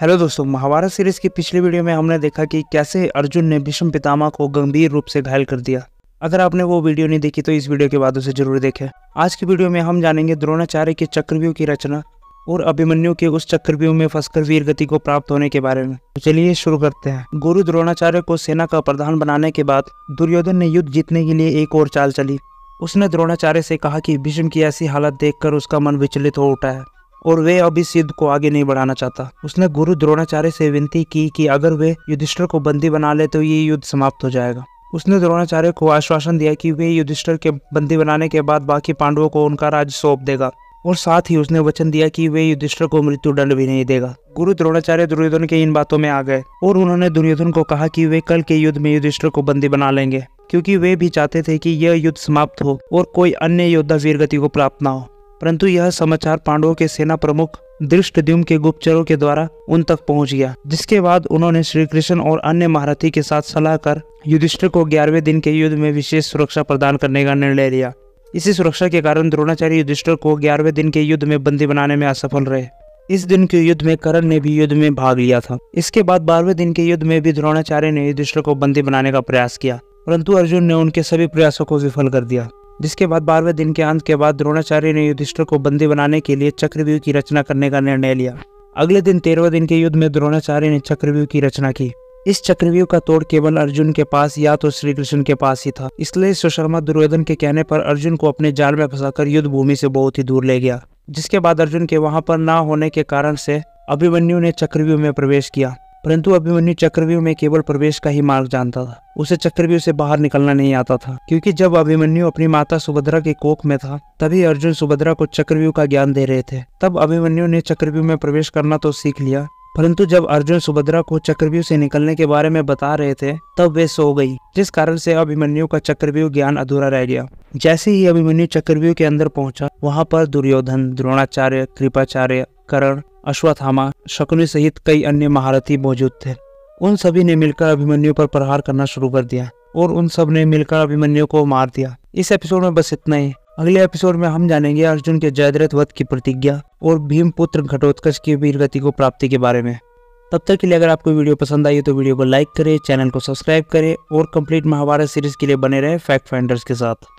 hello दोस्तों Mahabharat series की पिछली वीडियो में हमने देखा कि कैसे अर्जुन ने भीष्म पितामह को गंभीर रूप से घायल कर दिया अगर आपने वो वीडियो नहीं देखी तो इस वीडियो के बाद उसे जरूर देखें आज की वीडियो में हम जानेंगे द्रोणाचार्य के चक्रव्यूह की रचना और अभिमन्यु के उस चक्रव्यूह में फंसकर वीर गति को प्राप्त होने के बारे में तो चलिए शुरू करते हैं गुरु द्रोणाचार्य को सेना का प्रधान बनाने के बाद दुर्योधन ने युद्ध जीतने के लिए एक और चाल चली उसने द्रोणाचार्य से कहा कि भीष्म की ऐसी हालत देखकर उसका मन विचलित हो उठा है और वे अब इस युद्ध को आगे नहीं बढ़ाना चाहता उसने गुरु द्रोणाचार्य से विनती की कि अगर वे युधिष्ठर को बंदी बना ले तो ये युद्ध समाप्त हो जाएगा उसने द्रोणाचार्य को आश्वासन दिया कि वे युधिष्ठर के बंदी बनाने के बाद बाकी पांडवों को उनका राज्य सौंप देगा और साथ ही उसने वचन दिया कि वे युधिष्ठर को मृत्यु दंड भी नहीं देगा गुरु द्रोणाचार्य दुर्योधन के इन बातों में आ गए और उन्होंने दुर्योधन को कहा कि वे कल के युद्ध में युधिष्ठर को बंदी बना लेंगे क्योंकि वे भी चाहते थे कि यह युद्ध समाप्त हो और कोई अन्य योद्धा वीरगति को प्राप्त ना हो परंतु यह समाचार पांडवों के सेना प्रमुख दृष्टद्युम के गुप्तचरों के द्वारा उन तक पहुंच गया जिसके बाद उन्होंने श्री कृष्ण और अन्य महारथी के साथ सलाह कर युधिष्ठिर को ग्यारहवें दिन के युद्ध में विशेष सुरक्षा प्रदान करने का निर्णय लिया इसी सुरक्षा के कारण द्रोणाचार्य युधिष्ठिर को ग्यारहवें दिन के युद्ध में बंदी बनाने में असफल रहे इस दिन के युद्ध में करण ने भी युद्ध में भाग लिया था इसके बाद बारहवें दिन के युद्ध में भी द्रोणाचार्य ने युधिष्ठिर को बंदी बनाने का प्रयास किया परंतु अर्जुन ने उनके सभी प्रयासों को विफल कर दिया जिसके बाद बारहवें दिन के अंत के बाद द्रोणाचार्य ने युधिष्ठर को बंदी बनाने के लिए चक्रव्यूह की रचना करने का निर्णय लिया अगले दिन तेरहवें दिन के युद्ध में द्रोणाचार्य ने चक्रव्यूह की रचना की इस चक्रव्यूह का तोड़ केवल अर्जुन के पास या तो श्री कृष्ण के पास ही था इसलिए सुशर्मा दुर्योधन के कहने पर अर्जुन को अपने जाल में फंसाकर युद्ध भूमि से बहुत ही दूर ले गया जिसके बाद अर्जुन के वहां पर ना होने के कारण से अभिमन्यु ने चक्रव्यूह में प्रवेश किया परंतु अभिमन्यु चक्रव्यूह में केवल प्रवेश का ही मार्ग जानता था उसे चक्रव्यूह से बाहर निकलना नहीं आता था क्योंकि जब अभिमन्यु अपनी माता सुभद्रा के कोख में था तभी अर्जुन सुभद्रा को चक्रव्यूह का ज्ञान दे रहे थे तब अभिमन्यु ने चक्रव्यूह में प्रवेश करना तो सीख लिया परंतु जब अर्जुन सुभद्रा को चक्रव्यूह से निकलने के बारे में बता रहे थे तब वे सो गई जिस कारण से अभिमन्यु का चक्रव्यूह ज्ञान अधूरा रह गया जैसे ही अभिमन्यु चक्रव्यूह के अंदर पहुंचा वहां पर दुर्योधन द्रोणाचार्य कृपाचार्य करण अश्वत्थामा शकुनि सहित कई अन्य महारथी मौजूद थे उन सभी ने मिलकर अभिमन्यु पर प्रहार करना शुरू कर दिया और उन सब ने मिलकर अभिमन्यु को मार दिया इस एपिसोड में बस इतना ही अगले एपिसोड में हम जानेंगे अर्जुन के जयद्रथ वध की प्रतिज्ञा और भीम पुत्र घटोत्कच की वीरगति को प्राप्ति के बारे में तब तक के लिए अगर आपको वीडियो पसंद आई तो वीडियो को लाइक करें चैनल को सब्सक्राइब करें और कंप्लीट महाभारत सीरीज के लिए बने रहे फैक्ट फाइंडर्स के साथ